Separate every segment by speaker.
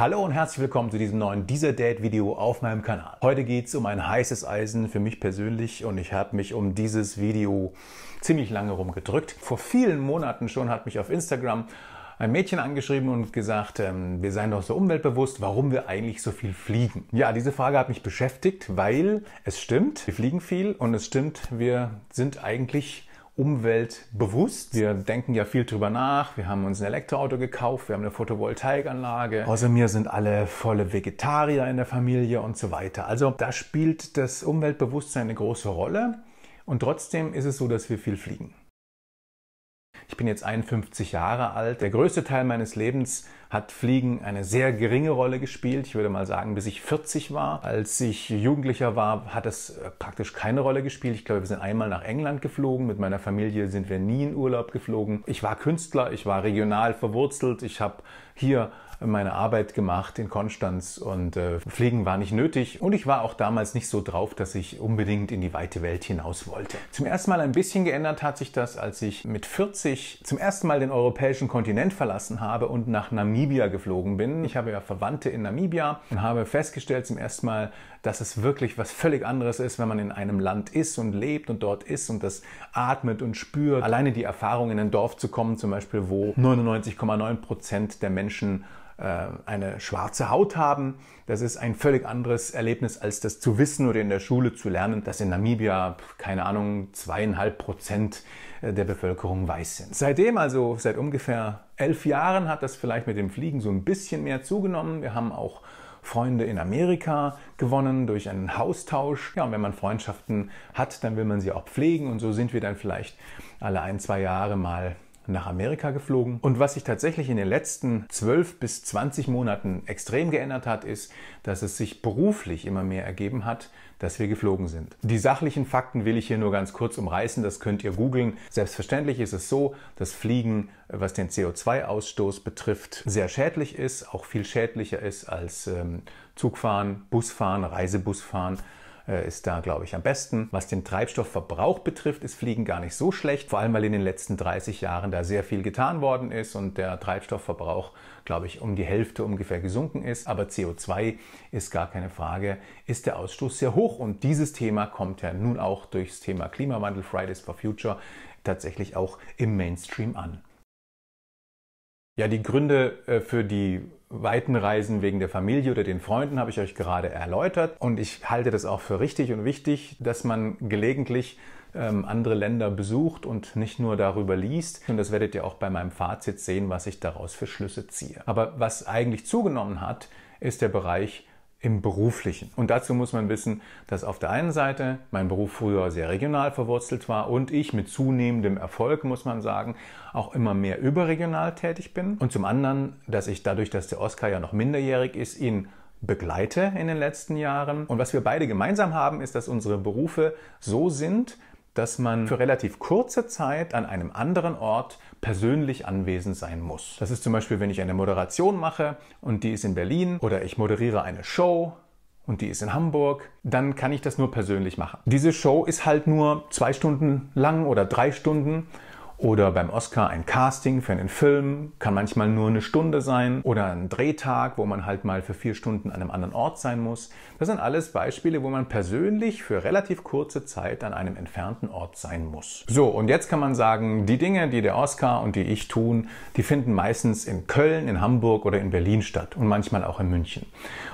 Speaker 1: Hallo und herzlich willkommen zu diesem neuen Dieser Date Video auf meinem Kanal. Heute geht es um ein heißes Eisen für mich persönlich und ich habe mich um dieses Video ziemlich lange rumgedrückt. Vor vielen Monaten schon hat mich auf Instagram ein Mädchen angeschrieben und gesagt, ähm, wir seien doch so umweltbewusst, warum wir eigentlich so viel fliegen. Ja, diese Frage hat mich beschäftigt, weil es stimmt, wir fliegen viel und es stimmt, wir sind eigentlich umweltbewusst. Wir denken ja viel drüber nach. Wir haben uns ein Elektroauto gekauft, wir haben eine Photovoltaikanlage. Außer mir sind alle volle Vegetarier in der Familie und so weiter. Also da spielt das Umweltbewusstsein eine große Rolle. Und trotzdem ist es so, dass wir viel fliegen. Ich bin jetzt 51 Jahre alt. Der größte Teil meines Lebens hat Fliegen eine sehr geringe Rolle gespielt. Ich würde mal sagen, bis ich 40 war. Als ich Jugendlicher war, hat es äh, praktisch keine Rolle gespielt. Ich glaube, wir sind einmal nach England geflogen. Mit meiner Familie sind wir nie in Urlaub geflogen. Ich war Künstler, ich war regional verwurzelt. Ich habe hier meine Arbeit gemacht in Konstanz und äh, Pflegen war nicht nötig. Und ich war auch damals nicht so drauf, dass ich unbedingt in die weite Welt hinaus wollte. Zum ersten Mal ein bisschen geändert hat sich das, als ich mit 40 zum ersten Mal den europäischen Kontinent verlassen habe und nach Namibia geflogen bin. Ich habe ja Verwandte in Namibia und habe festgestellt zum ersten Mal, dass es wirklich was völlig anderes ist, wenn man in einem Land ist und lebt und dort ist und das atmet und spürt. Alleine die Erfahrung, in ein Dorf zu kommen, zum Beispiel, wo 99,9 Prozent der Menschen äh, eine schwarze Haut haben. Das ist ein völlig anderes Erlebnis, als das zu wissen oder in der Schule zu lernen, dass in Namibia, keine Ahnung, zweieinhalb Prozent äh, der Bevölkerung weiß sind. Seitdem, also seit ungefähr elf Jahren, hat das vielleicht mit dem Fliegen so ein bisschen mehr zugenommen. Wir haben auch Freunde in Amerika gewonnen durch einen Haustausch. Ja, und wenn man Freundschaften hat, dann will man sie auch pflegen und so sind wir dann vielleicht alle ein, zwei Jahre mal nach Amerika geflogen. Und was sich tatsächlich in den letzten 12 bis 20 Monaten extrem geändert hat, ist, dass es sich beruflich immer mehr ergeben hat, dass wir geflogen sind. Die sachlichen Fakten will ich hier nur ganz kurz umreißen, das könnt ihr googeln. Selbstverständlich ist es so, dass Fliegen, was den CO2-Ausstoß betrifft, sehr schädlich ist, auch viel schädlicher ist als ähm, Zugfahren, Busfahren, Reisebusfahren äh, ist da, glaube ich, am besten. Was den Treibstoffverbrauch betrifft, ist Fliegen gar nicht so schlecht, vor allem weil in den letzten 30 Jahren da sehr viel getan worden ist und der Treibstoffverbrauch, glaube ich, um die Hälfte ungefähr gesunken ist. Aber CO2 ist gar keine Frage, ist der Ausstoß sehr hoch und dieses Thema kommt ja nun auch durchs Thema Klimawandel Fridays for Future tatsächlich auch im Mainstream an. Ja, die Gründe äh, für die weiten Reisen wegen der Familie oder den Freunden habe ich euch gerade erläutert. Und ich halte das auch für richtig und wichtig, dass man gelegentlich ähm, andere Länder besucht und nicht nur darüber liest. Und das werdet ihr auch bei meinem Fazit sehen, was ich daraus für Schlüsse ziehe. Aber was eigentlich zugenommen hat, ist der Bereich im Beruflichen. Und dazu muss man wissen, dass auf der einen Seite mein Beruf früher sehr regional verwurzelt war und ich mit zunehmendem Erfolg, muss man sagen, auch immer mehr überregional tätig bin. Und zum anderen, dass ich dadurch, dass der Oscar ja noch minderjährig ist, ihn begleite in den letzten Jahren. Und was wir beide gemeinsam haben, ist, dass unsere Berufe so sind, dass man für relativ kurze Zeit an einem anderen Ort persönlich anwesend sein muss. Das ist zum Beispiel, wenn ich eine Moderation mache und die ist in Berlin oder ich moderiere eine Show und die ist in Hamburg, dann kann ich das nur persönlich machen. Diese Show ist halt nur zwei Stunden lang oder drei Stunden oder beim Oscar ein Casting für einen Film kann manchmal nur eine Stunde sein. Oder ein Drehtag, wo man halt mal für vier Stunden an einem anderen Ort sein muss. Das sind alles Beispiele, wo man persönlich für relativ kurze Zeit an einem entfernten Ort sein muss. So, und jetzt kann man sagen, die Dinge, die der Oscar und die ich tun, die finden meistens in Köln, in Hamburg oder in Berlin statt und manchmal auch in München.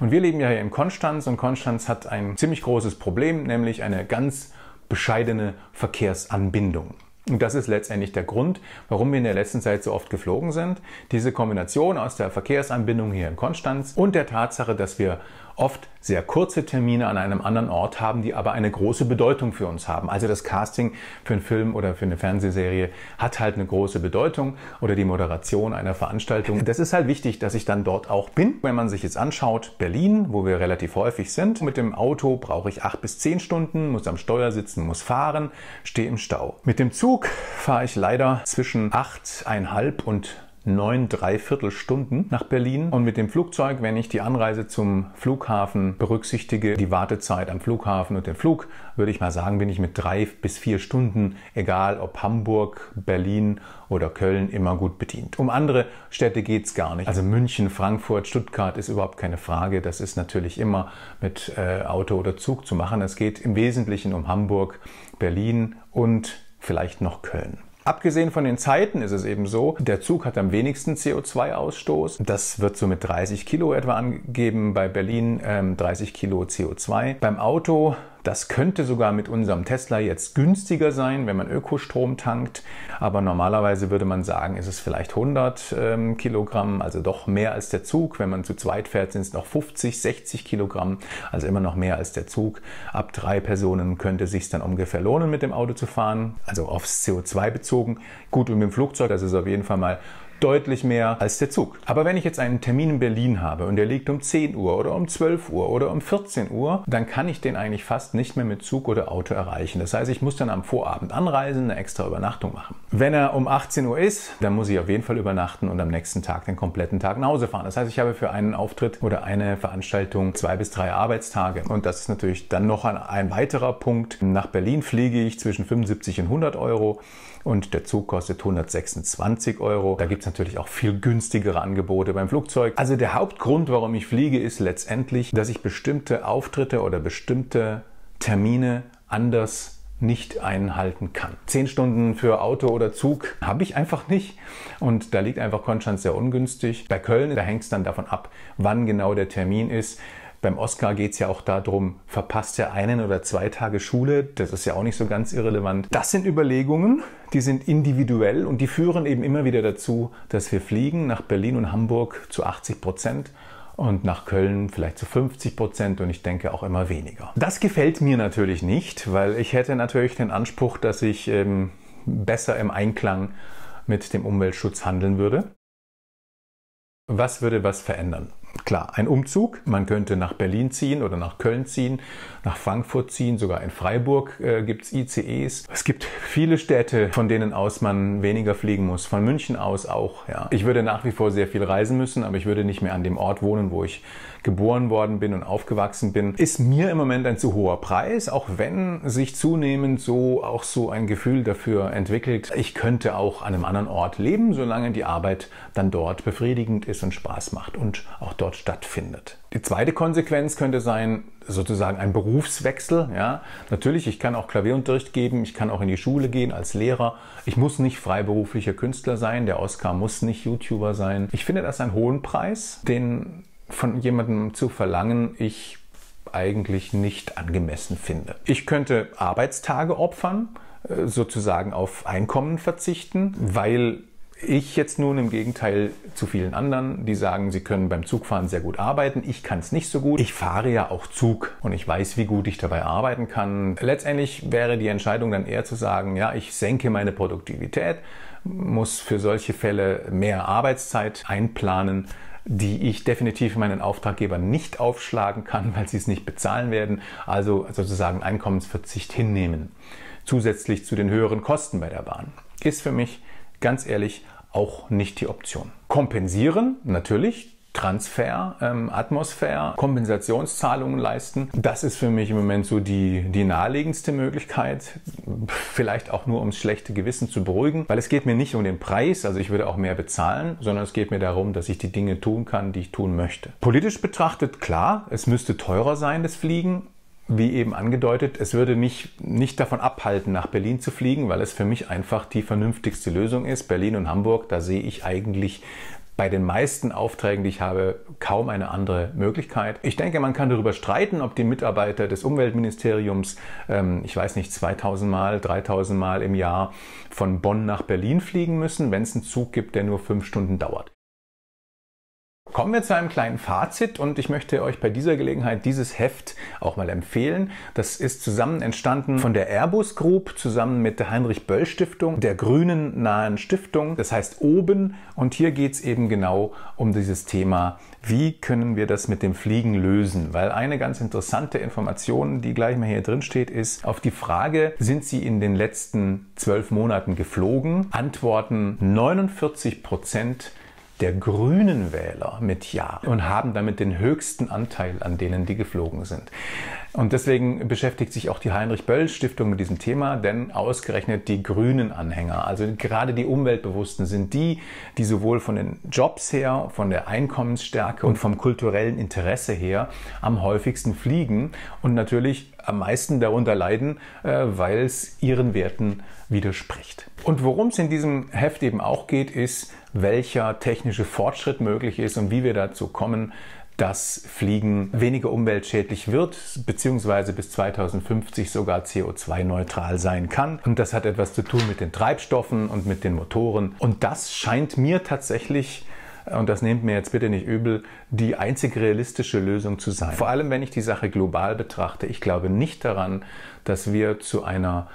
Speaker 1: Und wir leben ja hier in Konstanz und Konstanz hat ein ziemlich großes Problem, nämlich eine ganz bescheidene Verkehrsanbindung. Und das ist letztendlich der Grund, warum wir in der letzten Zeit so oft geflogen sind. Diese Kombination aus der Verkehrsanbindung hier in Konstanz und der Tatsache, dass wir oft sehr kurze Termine an einem anderen Ort haben, die aber eine große Bedeutung für uns haben. Also das Casting für einen Film oder für eine Fernsehserie hat halt eine große Bedeutung oder die Moderation einer Veranstaltung. Das ist halt wichtig, dass ich dann dort auch bin. Wenn man sich jetzt anschaut, Berlin, wo wir relativ häufig sind, mit dem Auto brauche ich acht bis zehn Stunden, muss am Steuer sitzen, muss fahren, stehe im Stau. Mit dem Zug fahre ich leider zwischen acht, einhalb und neun Dreiviertelstunden nach Berlin. Und mit dem Flugzeug, wenn ich die Anreise zum Flughafen berücksichtige, die Wartezeit am Flughafen und den Flug, würde ich mal sagen, bin ich mit drei bis vier Stunden, egal ob Hamburg, Berlin oder Köln, immer gut bedient. Um andere Städte geht es gar nicht. Also München, Frankfurt, Stuttgart ist überhaupt keine Frage. Das ist natürlich immer mit äh, Auto oder Zug zu machen. Es geht im Wesentlichen um Hamburg, Berlin und vielleicht noch Köln. Abgesehen von den Zeiten ist es eben so, der Zug hat am wenigsten CO2-Ausstoß. Das wird so mit 30 Kilo etwa angegeben, bei Berlin ähm, 30 Kilo CO2. Beim Auto das könnte sogar mit unserem Tesla jetzt günstiger sein, wenn man Ökostrom tankt. Aber normalerweise würde man sagen, ist es vielleicht 100 ähm, Kilogramm, also doch mehr als der Zug. Wenn man zu zweit fährt, sind es noch 50, 60 Kilogramm, also immer noch mehr als der Zug. Ab drei Personen könnte es sich dann ungefähr lohnen, mit dem Auto zu fahren, also aufs CO2 bezogen. Gut, und mit dem Flugzeug, das ist auf jeden Fall mal deutlich mehr als der Zug. Aber wenn ich jetzt einen Termin in Berlin habe und der liegt um 10 Uhr oder um 12 Uhr oder um 14 Uhr, dann kann ich den eigentlich fast nicht mehr mit Zug oder Auto erreichen. Das heißt, ich muss dann am Vorabend anreisen, eine extra Übernachtung machen. Wenn er um 18 Uhr ist, dann muss ich auf jeden Fall übernachten und am nächsten Tag den kompletten Tag nach Hause fahren. Das heißt, ich habe für einen Auftritt oder eine Veranstaltung zwei bis drei Arbeitstage. Und das ist natürlich dann noch ein, ein weiterer Punkt. Nach Berlin fliege ich zwischen 75 und 100 Euro und der Zug kostet 126 Euro. Da gibt es natürlich auch viel günstigere Angebote beim Flugzeug. Also der Hauptgrund, warum ich fliege, ist letztendlich, dass ich bestimmte Auftritte oder bestimmte Termine anders nicht einhalten kann. Zehn Stunden für Auto oder Zug habe ich einfach nicht und da liegt einfach Konstanz sehr ungünstig. Bei Köln, da hängt es dann davon ab, wann genau der Termin ist. Beim Oscar geht es ja auch darum, verpasst er einen oder zwei Tage Schule? Das ist ja auch nicht so ganz irrelevant. Das sind Überlegungen, die sind individuell und die führen eben immer wieder dazu, dass wir fliegen nach Berlin und Hamburg zu 80 Prozent und nach Köln vielleicht zu 50 Prozent und ich denke auch immer weniger. Das gefällt mir natürlich nicht, weil ich hätte natürlich den Anspruch, dass ich ähm, besser im Einklang mit dem Umweltschutz handeln würde. Was würde was verändern? Klar, ein Umzug. Man könnte nach Berlin ziehen oder nach Köln ziehen, nach Frankfurt ziehen, sogar in Freiburg äh, gibt es ICEs. Es gibt viele Städte, von denen aus man weniger fliegen muss. Von München aus auch. Ja. Ich würde nach wie vor sehr viel reisen müssen, aber ich würde nicht mehr an dem Ort wohnen, wo ich geboren worden bin und aufgewachsen bin, ist mir im Moment ein zu hoher Preis, auch wenn sich zunehmend so auch so ein Gefühl dafür entwickelt, ich könnte auch an einem anderen Ort leben, solange die Arbeit dann dort befriedigend ist und Spaß macht und auch dort stattfindet. Die zweite Konsequenz könnte sein, sozusagen ein Berufswechsel. Ja, natürlich, ich kann auch Klavierunterricht geben, ich kann auch in die Schule gehen als Lehrer. Ich muss nicht freiberuflicher Künstler sein, der Oscar muss nicht YouTuber sein. Ich finde das einen hohen Preis, den von jemandem zu verlangen, ich eigentlich nicht angemessen finde. Ich könnte Arbeitstage opfern, äh, sozusagen auf Einkommen verzichten, weil ich jetzt nun im Gegenteil zu vielen anderen, die sagen, sie können beim Zugfahren sehr gut arbeiten. Ich kann es nicht so gut. Ich fahre ja auch Zug und ich weiß, wie gut ich dabei arbeiten kann. Letztendlich wäre die Entscheidung dann eher zu sagen, ja, ich senke meine Produktivität, muss für solche Fälle mehr Arbeitszeit einplanen die ich definitiv meinen Auftraggebern nicht aufschlagen kann, weil sie es nicht bezahlen werden. Also sozusagen Einkommensverzicht hinnehmen. Zusätzlich zu den höheren Kosten bei der Bahn. Ist für mich ganz ehrlich auch nicht die Option. Kompensieren natürlich Transfer, ähm, Atmosphäre, Kompensationszahlungen leisten. Das ist für mich im Moment so die, die naheliegendste Möglichkeit. Vielleicht auch nur, um das schlechte Gewissen zu beruhigen, weil es geht mir nicht um den Preis, also ich würde auch mehr bezahlen, sondern es geht mir darum, dass ich die Dinge tun kann, die ich tun möchte. Politisch betrachtet, klar, es müsste teurer sein, das Fliegen wie eben angedeutet, es würde mich nicht davon abhalten, nach Berlin zu fliegen, weil es für mich einfach die vernünftigste Lösung ist. Berlin und Hamburg, da sehe ich eigentlich bei den meisten Aufträgen, die ich habe, kaum eine andere Möglichkeit. Ich denke, man kann darüber streiten, ob die Mitarbeiter des Umweltministeriums, ähm, ich weiß nicht, 2000 Mal, 3000 Mal im Jahr von Bonn nach Berlin fliegen müssen, wenn es einen Zug gibt, der nur fünf Stunden dauert. Kommen wir zu einem kleinen Fazit und ich möchte euch bei dieser Gelegenheit dieses Heft auch mal empfehlen. Das ist zusammen entstanden von der Airbus Group zusammen mit der Heinrich Böll Stiftung, der grünen nahen Stiftung. Das heißt oben und hier geht es eben genau um dieses Thema, wie können wir das mit dem Fliegen lösen? Weil eine ganz interessante Information, die gleich mal hier drin steht, ist auf die Frage, sind Sie in den letzten zwölf Monaten geflogen? Antworten 49 Prozent der grünen Wähler mit Ja und haben damit den höchsten Anteil an denen, die geflogen sind. Und deswegen beschäftigt sich auch die Heinrich-Böll-Stiftung mit diesem Thema, denn ausgerechnet die grünen Anhänger, also gerade die Umweltbewussten, sind die, die sowohl von den Jobs her, von der Einkommensstärke und vom kulturellen Interesse her am häufigsten fliegen und natürlich am meisten darunter leiden, äh, weil es ihren Werten widerspricht. Und worum es in diesem Heft eben auch geht, ist, welcher technische Fortschritt möglich ist und wie wir dazu kommen, dass Fliegen weniger umweltschädlich wird, beziehungsweise bis 2050 sogar CO2-neutral sein kann. Und das hat etwas zu tun mit den Treibstoffen und mit den Motoren. Und das scheint mir tatsächlich und das nehmt mir jetzt bitte nicht übel, die einzig realistische Lösung zu sein. Vor allem, wenn ich die Sache global betrachte. Ich glaube nicht daran, dass wir zu einer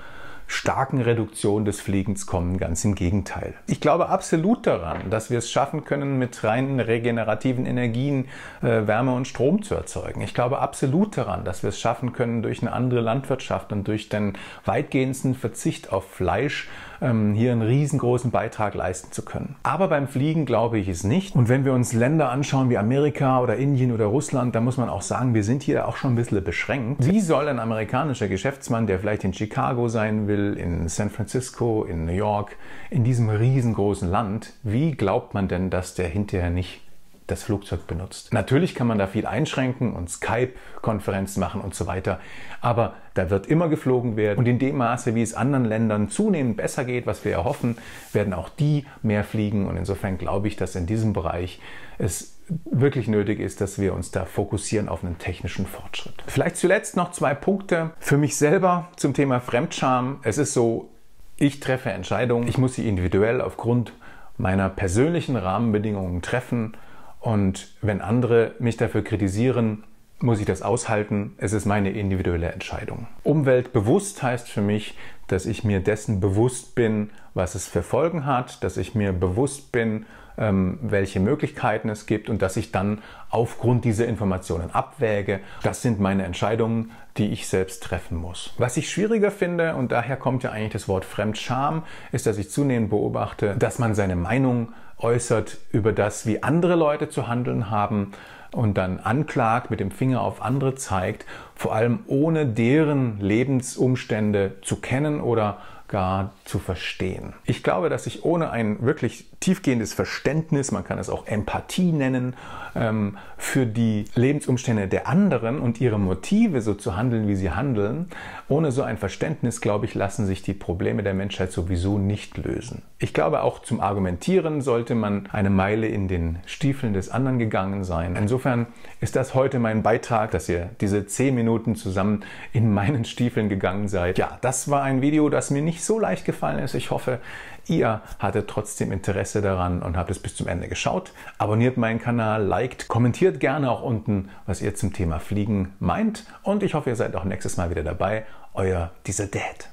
Speaker 1: starken Reduktion des Fliegens kommen. Ganz im Gegenteil. Ich glaube absolut daran, dass wir es schaffen können, mit reinen regenerativen Energien äh, Wärme und Strom zu erzeugen. Ich glaube absolut daran, dass wir es schaffen können, durch eine andere Landwirtschaft und durch den weitgehendsten Verzicht auf Fleisch ähm, hier einen riesengroßen Beitrag leisten zu können. Aber beim Fliegen glaube ich es nicht. Und wenn wir uns Länder anschauen wie Amerika oder Indien oder Russland, dann muss man auch sagen, wir sind hier auch schon ein bisschen beschränkt. Wie soll ein amerikanischer Geschäftsmann, der vielleicht in Chicago sein will, in San Francisco, in New York, in diesem riesengroßen Land, wie glaubt man denn, dass der hinterher nicht das Flugzeug benutzt. Natürlich kann man da viel einschränken und Skype-Konferenzen machen und so weiter, aber da wird immer geflogen werden und in dem Maße, wie es anderen Ländern zunehmend besser geht, was wir erhoffen, werden auch die mehr fliegen und insofern glaube ich, dass in diesem Bereich es wirklich nötig ist, dass wir uns da fokussieren auf einen technischen Fortschritt. Vielleicht zuletzt noch zwei Punkte für mich selber zum Thema Fremdscham. Es ist so, ich treffe Entscheidungen, ich muss sie individuell aufgrund meiner persönlichen Rahmenbedingungen treffen und wenn andere mich dafür kritisieren, muss ich das aushalten. Es ist meine individuelle Entscheidung. Umweltbewusst heißt für mich, dass ich mir dessen bewusst bin, was es für Folgen hat, dass ich mir bewusst bin, ähm, welche Möglichkeiten es gibt und dass ich dann aufgrund dieser Informationen abwäge. Das sind meine Entscheidungen, die ich selbst treffen muss. Was ich schwieriger finde, und daher kommt ja eigentlich das Wort Fremdscham, ist, dass ich zunehmend beobachte, dass man seine Meinung äußert über das, wie andere Leute zu handeln haben und dann anklagt, mit dem Finger auf andere zeigt, vor allem ohne deren Lebensumstände zu kennen oder gar zu verstehen. Ich glaube, dass ich ohne ein wirklich tiefgehendes Verständnis, man kann es auch Empathie nennen, ähm, für die Lebensumstände der anderen und ihre Motive so zu handeln, wie sie handeln, ohne so ein Verständnis, glaube ich, lassen sich die Probleme der Menschheit sowieso nicht lösen. Ich glaube, auch zum Argumentieren sollte man eine Meile in den Stiefeln des anderen gegangen sein. Insofern ist das heute mein Beitrag, dass ihr diese zehn Minuten zusammen in meinen Stiefeln gegangen seid. Ja, das war ein Video, das mir nicht nicht so leicht gefallen ist. Ich hoffe, ihr hattet trotzdem Interesse daran und habt es bis zum Ende geschaut. Abonniert meinen Kanal, liked, kommentiert gerne auch unten, was ihr zum Thema Fliegen meint. Und ich hoffe, ihr seid auch nächstes Mal wieder dabei. Euer dieser Dad.